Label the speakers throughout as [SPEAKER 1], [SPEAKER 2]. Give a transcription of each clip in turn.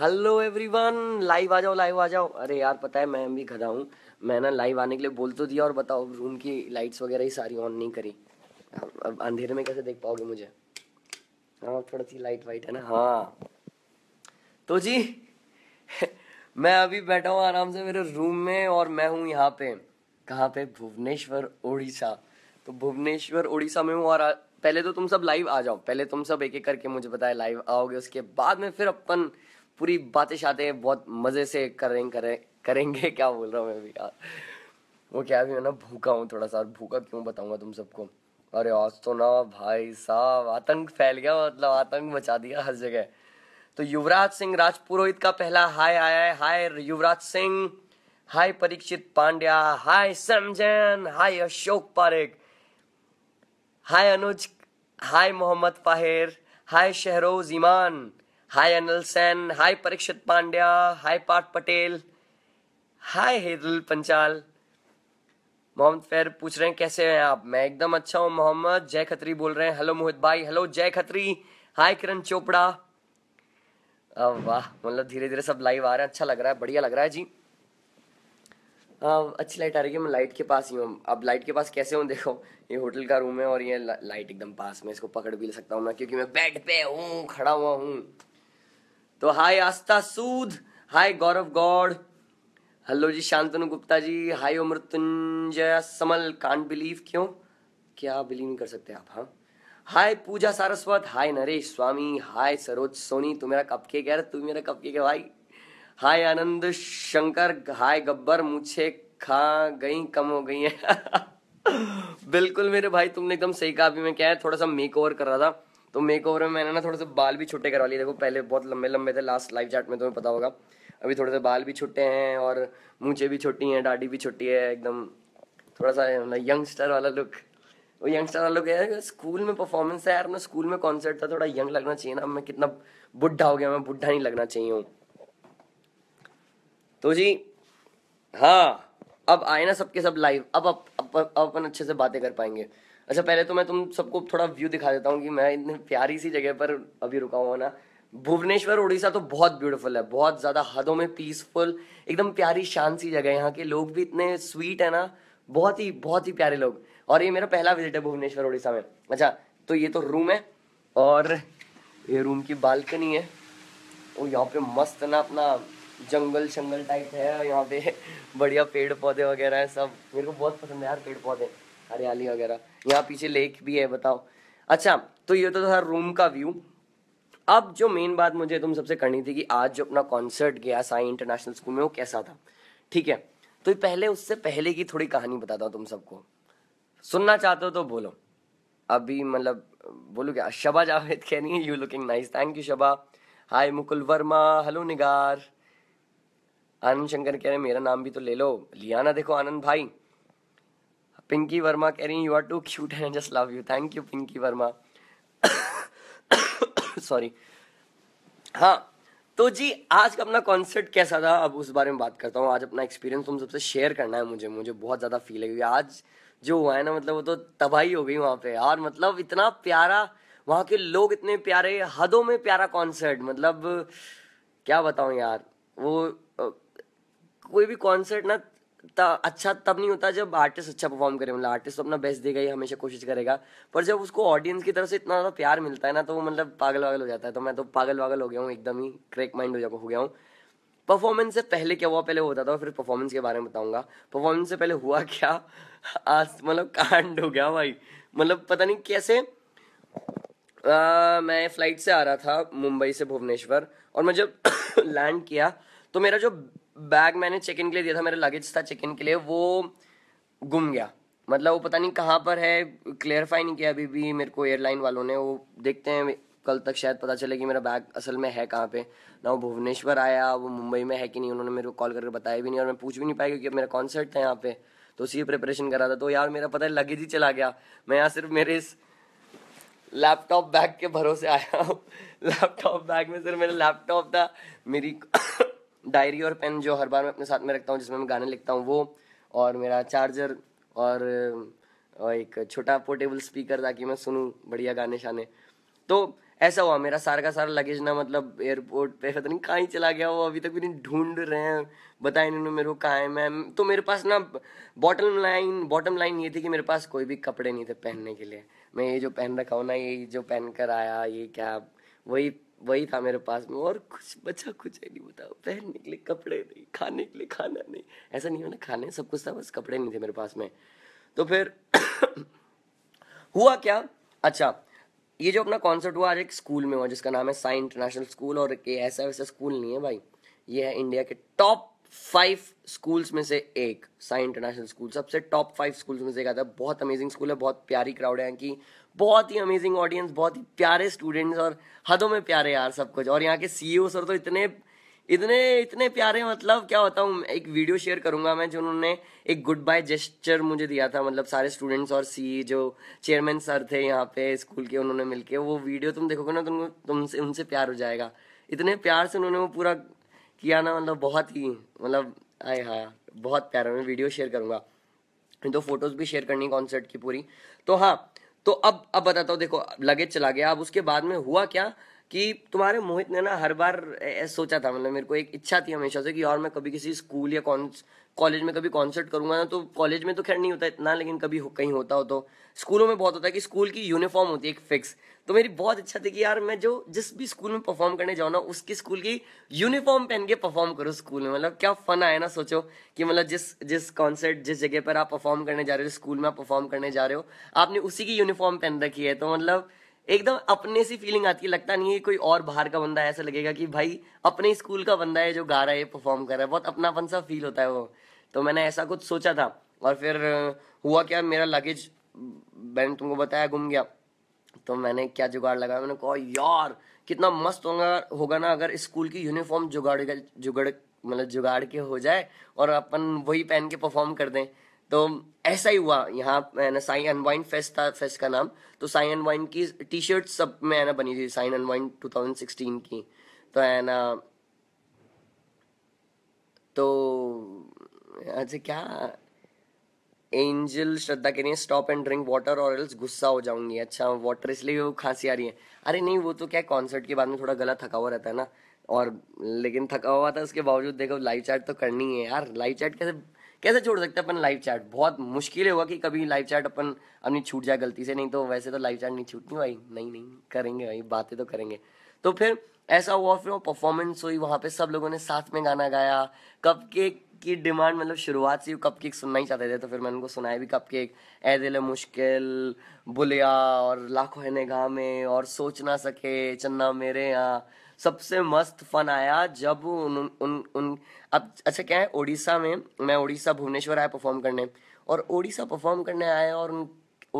[SPEAKER 1] hello everyone live आ जाओ live आ जाओ अरे यार पता है मैं भी गधा हूँ मैं ना लाइव आने के लिए बोल तो दिया और बताओ रूम की लाइट्स वगैरह ही सारी ऑन नहीं करी अब अंधेरे में कैसे देख पाओगे मुझे हाँ थोड़ा सी लाइट वाइट है ना हाँ तो जी मैं अभी बैठा हूँ आराम से मेरे रूम में और मैं हूँ यहाँ पे कहाँ पे भुवनेश्वर उड़ीसा तो भुवनेश्वर उड़ीसा में हूँ और पहले तो तुम सब लाइव आ जाओ पहले तुम सब एक एक करके मुझे बताए लाइव आओगे उसके बाद में फिर अपन पूरी बातें शाते बहुत मज़े से करें करें करेंगे क्या बोल रहा हूँ मैं भी यार वो क्या भी मैं ना भूखा हूँ थोड़ा सा भूखा क्यों बताऊंगा तुम सबको अरे आज तो ना भाई साहब आतंक फैल गया मतलब आतंक बचा दिया हर जगह तो युवराज सिंह राजपुरोहित का पहला हाय आया है हाय युवराज सिंह हाय परीक्षित पांड्या हाय समझन हाय अशोक पारेख हाय अनुज हाय मोहम्मद फाहिर हाय शहरोज ईमान हाय अनिल सेन हाय परीक्षित पांड्या हाय पार्थ पटेल हाय हेदुल पंचाल मोहम्मद फेर पूछ रहे हैं कैसे हैं आप मैं एकदम अच्छा हूँ मोहम्मद जय खत्री बोल रहे हैं हेलो मोहित भाई हेलो जय खत्री हाय किरण चोपड़ा वाह मतलब धीरे धीरे सब लाइव आ रहे हैं अच्छा लग रहा है बढ़िया लग रहा है जी आ, अच्छी लाइट आ रही है मैं लाइट के पास ही हूँ अब लाइट के पास कैसे हूँ देखो ये होटल का रूम है और ये लाइट एकदम पास में इसको पकड़ भी ले सकता हूँ मैं क्योंकि मैं बेड पे हूँ खड़ा हुआ हूँ तो hi Aastha Sood hi Gaurav Gaur hello ji Shantanu Gupta ji hi Mrityunjay Samal can't believe क्यों क्या बिलीव नहीं कर सकते आप हाँ हाय पूजा सारस्वत हाय नरेश स्वामी हाय सरोज सोनी तू मेरा कप कह है तू मेरा कप के है भाई हाय आनंद शंकर हाय गब्बर मुझे खा गई कम हो गई है बिल्कुल मेरे भाई तुमने एकदम सही कहा अभी मैं क्या है थोड़ा सा मेक ओवर कर रहा था तो मेक ओवर में मैंने ना थोड़े से बाल भी छोटे करवा लिए देखो पहले बहुत लंबे लंबे थे लास्ट लाइव चैट में तुम्हें पता होगा अभी थोड़े से बाल भी छोटे हैं और मूँचे भी छोटी हैं दाढ़ी भी छोटी है एकदम थोड़ा सा यंगस्टर मतलब वाला लुक वो यंगस्टर वाला लुक है स्कूल में परफॉर्मेंस है यार ना स्कूल में कॉन्सर्ट था थोड़ा यंग लगना चाहिए ना मैं कितना बुढ़ा हो गया मैं बुढ़ा नहीं लगना चाहिए हूँ तो जी हाँ अब आए ना सबके सब लाइव अब, अब, अब अपन अच्छे से बातें कर पाएंगे अच्छा पहले तो मैं तुम सबको थोड़ा व्यू दिखा देता हूँ कि मैं इतनी प्यारी सी जगह पर अभी रुका हुआ ना भुवनेश्वर उड़ीसा तो बहुत ब्यूटीफुल है बहुत ज़्यादा हदों में पीसफुल एकदम प्यारी शांत सी जगह है यहाँ के लोग भी इतने स्वीट है ना बहुत ही बहुत ही प्यारे लोग और ये मेरा पहला विजिट है भुवनेश्वर उड़ीसा में अच्छा तो ये तो रूम है और ये रूम की बालकनी है और यहाँ पे मस्त ना अपना जंगल शंगल टाइप है यहाँ पे बढ़िया पेड़ पौधे वगैरह है सब मेरे को बहुत पसंद है यार पेड़ पौधे हरियाली वगैरह यहाँ पीछे लेक भी है बताओ अच्छा तो ये तो था रूम का व्यू अब जो मेन बात मुझे तुम सबसे करनी थी कि आज जो अपना कॉन्सर्ट गया साई इंटरनेशनल स्कूल में वो कैसा था ठीक है तो पहले उससे पहले की थोड़ी कहानी बताता हूँ तुम सबको सुनना चाहते हो तो बोलो अभी मतलब बोलो क्या शबा जावेद कह रही है you looking nice thank you Shaba hi Mukul Verma hello Nigar Anand Shankar कह रहे मेरा नाम भी तो ले लो लिया ना देखो आनंद भाई पिंकी वर्मा कह रही you are too cute and just love you thank you Pinki Verma sorry हाँ तो जी आज का अपना कॉन्सर्ट कैसा था अब उस बारे में बात करता हूँ आज अपना एक्सपीरियंस तुम सबसे शेयर करना है मुझे मुझे बहुत ज़्यादा फील है क्योंकि आज जो हुआ है ना मतलब वो तो तबाही हो गई वहाँ पे यार मतलब इतना प्यारा वहाँ के लोग इतने प्यारे हदों में प्यारा कॉन्सर्ट मतलब क्या बताऊँ यार वो कोई भी कॉन्सर्ट ना अच्छा तब नहीं होता जब आर्टिस्ट अच्छा परफॉर्म करे मतलब आर्टिस्ट तो अपना बेस्ट देगा ही हमेशा कोशिश करेगा पर जब उसको ऑडियंस की तरफ से इतना ज़्यादा प्यार मिलता है ना तो वो मतलब पागल वागल हो जाता है तो मैं तो पागल वागल हो गया हूँ एकदम ही क्रैक माइंड हो जा हो गया हूँ परफॉर्मेंस से पहले क्या हुआ पहले होता था फिर परफॉर्मेंस के बारे में बताऊँगा परफॉर्मेंस से पहले हुआ क्या आज मतलब कांड हो गया भाई मतलब पता नहीं कैसे आ, मैं फ्लाइट से आ रहा था मुंबई से भुवनेश्वर और मैं जब लैंड किया तो मेरा जो बैग मैंने चेक इन के लिए दिया था मेरा लगेज था चेक इन के लिए वो गुम गया मतलब वो पता नहीं कहाँ पर है क्लियरफाई नहीं किया अभी भी मेरे को एयरलाइन वालों ने वो देखते हैं कल तक शायद पता चले कि मेरा बैग असल में है कहाँ पे ना वो भुवनेश्वर आया वो मुंबई में है कि नहीं उन्होंने मेरे को कॉल करके बताया भी नहीं और मैं पूछ भी नहीं पाया क्योंकि मेरा कॉन्सर्ट था यहाँ पे तो उसी प्रिपरेशन करा था तो यार मेरा पता है लगेज ही चला गया मैं यहाँ सिर्फ मेरे इस लैपटॉप बैग के भरोसे आया हूँ लैपटॉप बैग में सिर्फ मेरा लैपटॉप था मेरी डायरी और पेन जो हर बार मैं अपने साथ में रखता हूँ जिसमें मैं गाने लिखता हूँ वो और मेरा चार्जर और, एक छोटा पोर्टेबल स्पीकर ताकि मैं सुनूँ बढ़िया गाने शाने तो ऐसा हुआ मेरा सारा का सारा लगेज ना मतलब एयरपोर्ट पे पता नहीं कहाँ ही चला गया वो अभी तक भी नहीं ढूंढ रहे हैं बताए इन्होंने मेरे को कहाँ है मैं तो मेरे पास ना बॉटम लाइन बॉटम लाइन ये थी कि मेरे पास कोई भी कपड़े नहीं थे पहनने के लिए मैं ये जो पहन रखा हूँ ना ये जो पहन कर आया ये क्या वही वही था मेरे पास में और कुछ बचा कुछ है नहीं बताओ पहनने के लिए कपड़े नहीं खाने के लिए खाना नहीं ऐसा नहीं होना खाने सब कुछ था बस कपड़े नहीं थे मेरे पास में तो फिर हुआ क्या अच्छा ये जो अपना कॉन्सर्ट हुआ आज एक स्कूल में हुआ जिसका नाम है साई इंटरनेशनल स्कूल और ऐसा वैसा स्कूल नहीं है भाई ये है इंडिया के टॉप फाइव स्कूल्स में से एक साई इंटरनेशनल स्कूल सबसे टॉप फाइव स्कूल्स में से एक आता है बहुत अमेजिंग स्कूल है बहुत प्यारी क्राउड है की बहुत ही अमेजिंग ऑडियंस बहुत ही प्यारे स्टूडेंट्स और हदों में प्यारे यार सब कुछ और यहाँ के सी सर e तो इतने इतने इतने प्यारे मतलब क्या होता हूँ एक वीडियो शेयर करूंगा मैं जो उन्होंने एक गुड बाय जेस्टर मुझे दिया था मतलब सारे स्टूडेंट्स और सी e जो चेयरमैन सर थे यहाँ पे स्कूल के उन्होंने मिलके वो वीडियो तुम देखोगे ना तुम तुमसे उनसे प्यार हो जाएगा इतने प्यार से उन्होंने वो पूरा किया ना मतलब बहुत ही मतलब आए हाँ बहुत प्यारा मैं वीडियो शेयर करूँगा दो फोटोज भी शेयर करनी कॉन्सर्ट की पूरी तो हाँ तो अब अब बताता हूँ देखो लगेज चला गया अब उसके बाद में हुआ क्या कि तुम्हारे मोहित ने ना हर बार सोचा था मतलब मेरे को एक इच्छा थी हमेशा से कि और मैं कभी किसी स्कूल या कॉलेज में कभी कॉन्सर्ट करूंगा ना तो कॉलेज में तो खैर नहीं होता इतना लेकिन कभी हो, कहीं होता हो तो स्कूलों में बहुत होता है कि स्कूल की यूनिफॉर्म होती है एक फिक्स तो मेरी बहुत इच्छा थी कि यार मैं जो जिस भी स्कूल में परफॉर्म करने जाऊँ ना उसकी स्कूल की यूनिफॉर्म पहन के परफॉर्म करूँ स्कूल में मतलब क्या फन आया ना सोचो कि मतलब जिस जिस कॉन्सर्ट जिस जगह पर आप परफॉर्म करने जा रहे हो स्कूल में आप परफॉर्म करने जा रहे हो आपने उसी की यूनिफॉर्म पहन रखी है तो मतलब एकदम अपने सी फीलिंग आती है लगता नहीं है कोई और बाहर का बंदा ऐसा लगेगा कि भाई अपने स्कूल का बंदा है जो गा रहा है परफॉर्म कर रहा है बहुत अपनापन सा फील होता है वो तो मैंने ऐसा कुछ सोचा था और फिर हुआ क्या मेरा लगेज मैंने तुमको बताया घूम गया तो मैंने क्या जुगाड़ लगाया मैंने कहा यार कितना मस्त होगा होगा ना अगर स्कूल की यूनिफॉर्म जुगाड़ जुगाड़ मतलब जुगाड़ के हो जाए और अपन वही पहन के परफॉर्म कर दें तो ऐसा ही हुआ यहाँ है ना साइन अनवाइंड फेस्ट था फेस्ट का नाम तो साइन अनवाइंड की टी शर्ट सब में है ना बनी थी साइन अनवाइंड 2016 की तो है ना तो अच्छा क्या एंजल श्रद्धा के लिए स्टॉप एंड ड्रिंक वाटर और एल्स गुस्सा हो जाऊंगी अच्छा वाटर इसलिए वो खांसी आ रही है अरे नहीं वो तो क्या कॉन्सर्ट के बाद में थोड़ा गला थका हुआ रहता है ना और लेकिन थका हुआ था उसके बावजूद देखो लाइव चैट तो करनी है यार लाइव चैट कैसे कैसे छोड़ सकते अपन लाइव चैट बहुत मुश्किल होगा कि कभी लाइव चैट अपन अपनी छूट जाए गलती से नहीं तो वैसे तो लाइव चैट नहीं छूटनी भाई नहीं नहीं करेंगे भाई बातें तो करेंगे तो फिर ऐसा हुआ फिर वो परफॉर्मेंस हुई वहाँ पे सब लोगों ने साथ में गाना गाया कप केक की डिमांड मतलब शुरुआत से कप केक सुनना ही चाहते थे तो फिर मैंने उनको सुनाया भी कप केक ए दिल मुश्किल बुलिया और लाखों है निगाह में और सोच ना सके चन्ना मेरे यहाँ सबसे मस्त फन आया जब उन उन, उन, उन अब अच्छा क्या है उड़ीसा में मैं उड़ीसा भुवनेश्वर आया परफॉर्म करने और उड़ीसा परफॉर्म करने आया और उन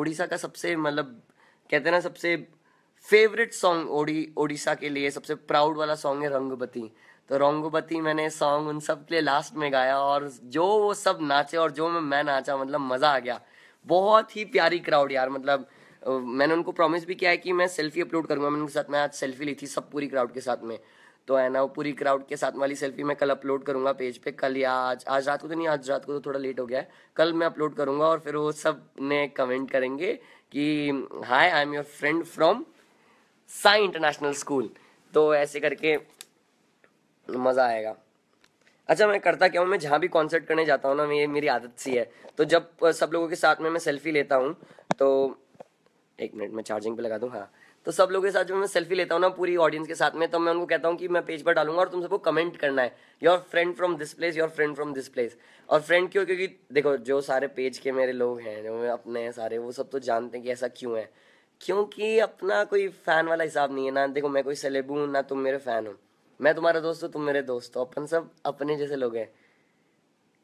[SPEAKER 1] उड़ीसा का सबसे मतलब कहते हैं ना सबसे फेवरेट सॉन्ग ओडी ओडिशा के लिए सबसे प्राउड वाला सॉन्ग है रंगबती तो रोंगोबती मैंने सॉन्ग उन सब के लिए लास्ट में गाया और जो वो सब नाचे और जो मैं मैं नाचा मतलब मज़ा आ गया बहुत ही प्यारी क्राउड यार मतलब मैंने उनको प्रॉमिस भी किया है कि मैं सेल्फी अपलोड करूंगा मैंने उनके साथ मैं आज सेल्फी ली थी सब पूरी क्राउड के साथ में तो है ना वो पूरी क्राउड के साथ वाली सेल्फी मैं कल अपलोड करूंगा पेज पे कल या आज आज रात को तो नहीं आज रात को तो थोड़ा लेट हो गया है कल मैं अपलोड करूंगा और फिर वो सब ने कमेंट करेंगे कि hi I am your friend from Sai international school तो ऐसे करके मज़ा आएगा अच्छा मैं करता क्या हूँ मैं जहाँ भी कॉन्सर्ट करने जाता हूँ ना ये मेरी आदत सी है तो जब सब लोगों के साथ में मैं सेल्फी लेता हूँ तो एक मिनट मैं चार्जिंग पे लगा दूँ हाँ तो सब लोगों के साथ जब मैं सेल्फी लेता हूँ ना पूरी ऑडियंस के साथ में तो मैं उनको कहता हूँ कि मैं पेज पर डालूंगा और तुम सबको कमेंट करना है your friend from this place your friend from this place और फ्रेंड क्यों क्योंकि देखो जो सारे पेज के मेरे लोग हैं जो अपने हैं सारे वो सब तो जानते हैं कि ऐसा क्यों है क्योंकि अपना कोई फ़ैन वाला हिसाब नहीं है ना देखो मैं कोई सेलेबू हूँ ना तुम मेरे फ़ैन हो मैं तुम्हारा दोस्त हूँ तुम मेरे दोस्त हो अपन सब अपने जैसे लोग हैं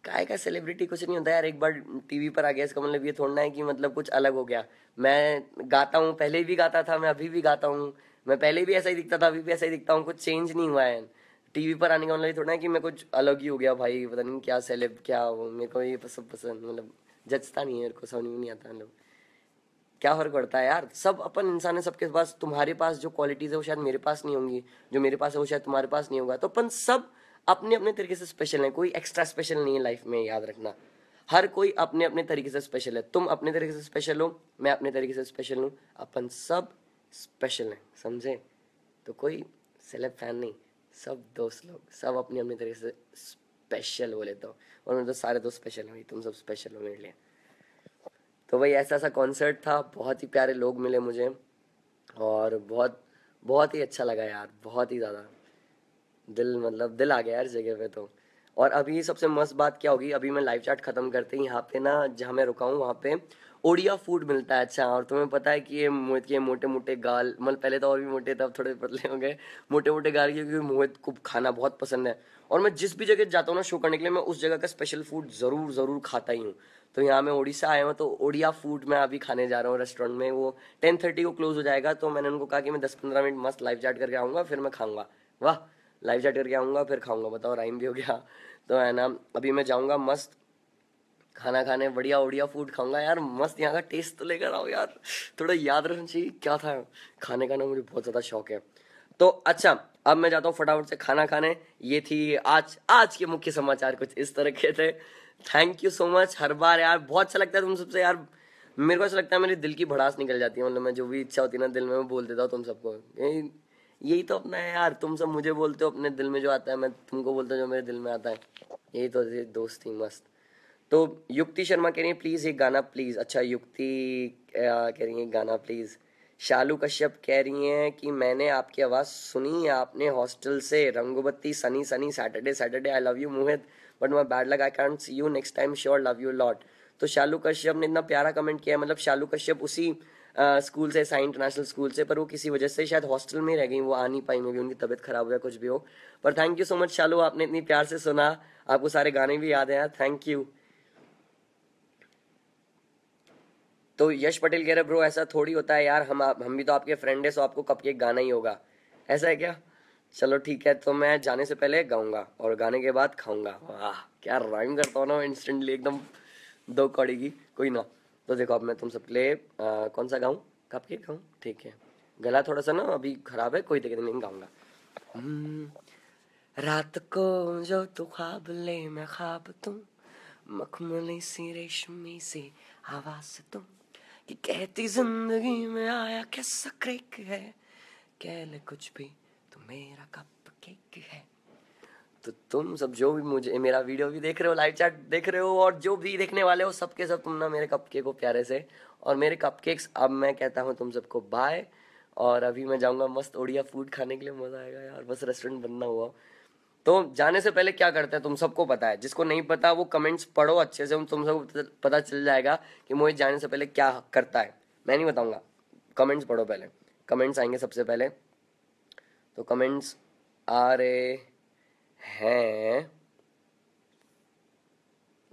[SPEAKER 1] काय का सेलिब्रिटी कुछ नहीं होता यार एक बार टीवी पर आ गया इसका मतलब ये थोड़ना है कि मतलब कुछ अलग हो गया मैं गाता हूँ पहले भी गाता था मैं अभी भी गाता हूँ मैं पहले भी ऐसा ही दिखता था अभी भी ऐसा ही दिखता हूँ कुछ चेंज नहीं हुआ है टीवी पर आने का मतलब थोड़ा है कि मैं कुछ अलग ही हो गया भाई पता नहीं क्या सेलेब क्या हो मेरे को ये सब पसंद मतलब जचता नहीं है मेरे को समझ में नहीं आता मतलब क्या फर्क पड़ता है यार सब अपन इंसान है सबके पास तुम्हारे पास जो क्वालिटीज़ है वो शायद मेरे पास नहीं होंगी जो मेरे पास है वो शायद तुम्हारे पास नहीं होगा तो अपन सब अपने अपने तरीके से स्पेशल है कोई एक्स्ट्रा स्पेशल नहीं है लाइफ में याद रखना हर कोई अपने अपने तरीके से स्पेशल है तुम अपने तरीके से स्पेशल हो मैं अपने तरीके से स्पेशल हूँ अपन सब स्पेशल हैं समझे तो कोई सेलेब फैन नहीं सब दोस्त लोग सब अपने अपने तरीके से स्पेशल बोले तो और मेरे तो सारे दोस्त स्पेशल हैं तुम सब स्पेशल हो मेरे लिए तो भाई ऐसा ऐसा कॉन्सर्ट था बहुत ही प्यारे लोग मिले मुझे और बहुत बहुत ही अच्छा लगा यार बहुत ही ज़्यादा दिल मतलब दिल आ गया यार जगह पे तो और अभी सबसे मस्त बात क्या होगी अभी मैं लाइव चैट ख़त्म करते ही यहाँ पे ना जहाँ मैं रुका हूँ वहाँ पे ओडिया फूड मिलता है अच्छा और तुम्हें पता है कि ये मोहित के मोटे मोटे गाल मतलब पहले तो और भी मोटे थे अब थोड़े पतले हो गए मोटे मोटे गाल क्योंकि मोहित को खाना बहुत पसंद है और मैं जिस भी जगह जाता हूँ ना शो करने के लिए मैं उस जगह का स्पेशल फूड ज़रूर ज़रूर खाता ही हूँ तो यहाँ मैं उड़ीसा आया हूँ तो ओडिया फूड मैं अभी खाने जा रहा हूँ रेस्टोरेंट में वो टेन थर्टी को क्लोज हो जाएगा तो मैंने उनको कहा कि मैं दस पंद्रह मिनट मस्त लाइव चैट करके आऊँगा फिर मैं खाऊंगा वाह लाइव चैट करके आऊँगा फिर खाऊंगा बताओ राइम भी हो गया तो है ना अभी मैं जाऊँगा मस्त खाना खाने बढ़िया बढ़िया फूड खाऊंगा यार मस्त यहाँ का टेस्ट तो लेकर आओ यार थोड़ा याद रखना चाहिए क्या था खाने का ना मुझे बहुत ज़्यादा शौक है तो अच्छा अब मैं जाता हूँ फटाफट से खाना खाने ये थी आज आज के मुख्य समाचार कुछ इस तरह के थे थैंक यू सो मच हर बार यार बहुत अच्छा लगता है तुम सबसे यार मेरे को ऐसा लगता है मेरे दिल की भड़ास निकल जाती है मतलब मैं जो भी इच्छा होती है ना दिल में मैं बोल देता हूँ तुम सबको यही यही तो अपना है यार तुम सब मुझे बोलते हो अपने दिल में जो आता है मैं तुमको बोलता हूँ जो मेरे दिल में आता है यही तो दोस्ती मस्त तो युक्ति शर्मा कह रही है प्लीज़ एक गाना प्लीज़ अच्छा युक्ति कह रही है गाना प्लीज़ शालू कश्यप कह रही हैं कि मैंने आपकी आवाज़ सुनी आपने हॉस्टल से रंगोबत्ती sunny sunny Saturday Saturday I love you Mohit but my bad luck I can't see you next time sure love you lot तो शालू कश्यप ने इतना प्यारा कमेंट किया मतलब शालू कश्यप उसी आ, स्कूल से साई इंटरनेशनल स्कूल से पर वो किसी वजह से शायद हॉस्टल में रह गई वो आ नहीं पाई होगी उनकी तबीयत खराब हुआ कुछ भी हो पर thank you so much Shalu आपने इतनी प्यार से सुना आपको सारे गाने भी याद हैं थैंक यू तो यश पटेल कह रहे ब्रो ऐसा थोड़ी होता है यार हम आप हम भी तो आपके फ्रेंड है सो आपको कब केक गाना ही होगा ऐसा है क्या चलो ठीक है तो मैं जाने से पहले गाऊंगा और गाने के बाद खाऊंगा वाह क्या राइम करता हूँ ना इंस्टेंटली एकदम दो कौड़ी की कोई ना तो देखो अब मैं तुम सबके लिए कौन सा गाऊँ कब केक गाऊँ ठीक है गला थोड़ा सा ना अभी खराब है कोई दिक्कत नहीं गाऊंगा हम्म, रात को जो तू ख्वाब ले मैं ख्वाब तू मखमली सी रेशमी सी आवाज तुम कि कहती जिंदगी में आया कैसा क्रेक है कह ले कुछ भी तो मेरा कप केक है तो तुम सब जो भी मुझे मेरा वीडियो भी देख रहे हो लाइव चैट देख रहे हो और जो भी देखने वाले हो सबके सब तुम ना मेरे कप को प्यारे से और मेरे कप अब मैं कहता हूँ तुम सबको बाय और अभी मैं जाऊँगा मस्त ओडिया फूड खाने के लिए मज़ा आएगा यार बस रेस्टोरेंट बनना हुआ तो जाने से पहले क्या करते हैं तुम सबको पता है जिसको नहीं पता वो कमेंट्स पढ़ो अच्छे से तुम सबको पता चल जाएगा कि मोहित जाने से पहले क्या करता है मैं नहीं बताऊंगा कमेंट्स पढ़ो पहले कमेंट्स आएंगे सबसे पहले तो कमेंट्स आ रहे हैं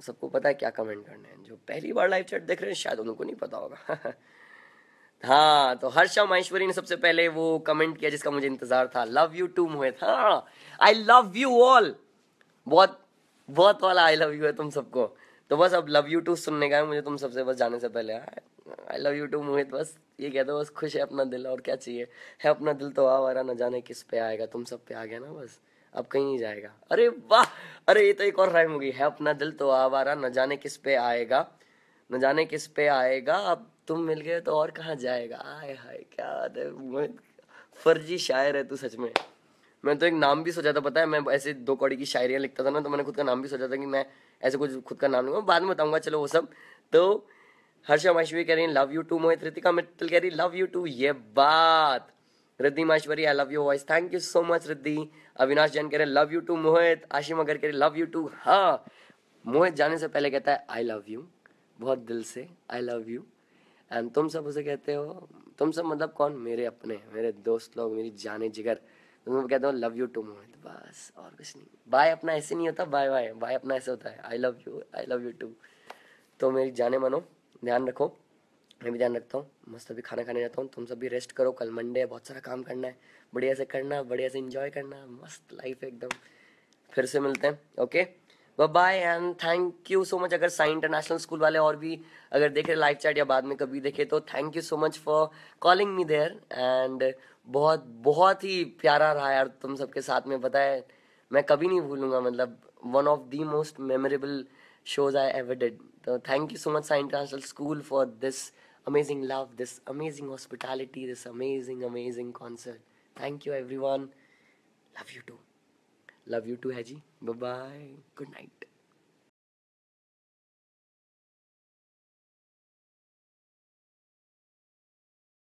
[SPEAKER 1] सबको पता है क्या कमेंट करने हैं जो पहली बार लाइव चैट देख रहे हैं शायद उनको नहीं पता होगा हाँ तो हर्षा माहेश्वरी ने सबसे पहले वो कमेंट किया जिसका मुझे इंतजार था लव यू टू मोहित हाँ आई लव यू ऑल बहुत बहुत वाला आई लव यू है तुम सबको तो बस अब लव यू टू सुनने का है मुझे तुम सबसे बस जाने से पहले I love you too Mohit बस ये कहते हो बस खुश है अपना दिल और क्या चाहिए है अपना दिल तो आवारा ना जाने किस पे आएगा तुम सब पे आ गया ना बस अब कहीं नहीं जाएगा अरे वाह अरे ये तो एक और राइम होगी है अपना दिल तो आवारा न जाने किस पे आएगा न जाने किस पे आएगा अब तुम मिल गए तो और कहाँ जाएगा आय हाय क्या बात है फर्जी शायर है तू सच में मैं तो एक नाम भी सोचा था पता है मैं ऐसे दो कौड़ी की शायरियाँ लिखता था ना तो मैंने खुद का नाम भी सोचा था कि मैं ऐसे कुछ खुद का नाम लूँगा बाद में बताऊँगा चलो वो सब तो हर्षा माशवी कह रही love you too Mohit Ritika Mittal कह रही लव यू टू ये बात Riddhi Mashwari I love you voice thank you so much Riddhi Avinash Jain कह रहे love you too Mohit Ashim अगर कह रही लव यू टू हाँ मोहित जाने से पहले कहता है आई लव यू बहुत दिल से आई लव यू एंड तुम सब उसे कहते हो तुम सब मतलब कौन मेरे अपने मेरे दोस्त लोग मेरी जाने जिगर तुम सब कहते हो लव यू टू मोहित बस और कुछ नहीं बाय अपना ऐसे नहीं होता बाय बाय बाय अपना ऐसे होता है I love you I love you too तो मेरी जाने मानो ध्यान रखो मैं भी ध्यान रखता हूँ मस्त अभी खाना खाने जाता हूँ तुम सब भी रेस्ट करो कल मंडे है बहुत सारा काम करना है बढ़िया से करना बढ़िया से इंजॉय करना मस्त लाइफ एकदम फिर से मिलते हैं okay bye and thank you so much अगर साई इंटरनेशनल स्कूल वाले और भी अगर देख रहे लाइव चैट या बाद में कभी देखे तो thank you so much for calling me there एंड बहुत बहुत ही प्यारा रहा यार तुम सबके साथ में पता है मैं कभी नहीं भूलूंगा मतलब one of the most memorable shows I ever did तो thank you so much Sai international school for this amazing love this amazing hospitality this amazing amazing concert thank you everyone love you too love you too है जी bye good night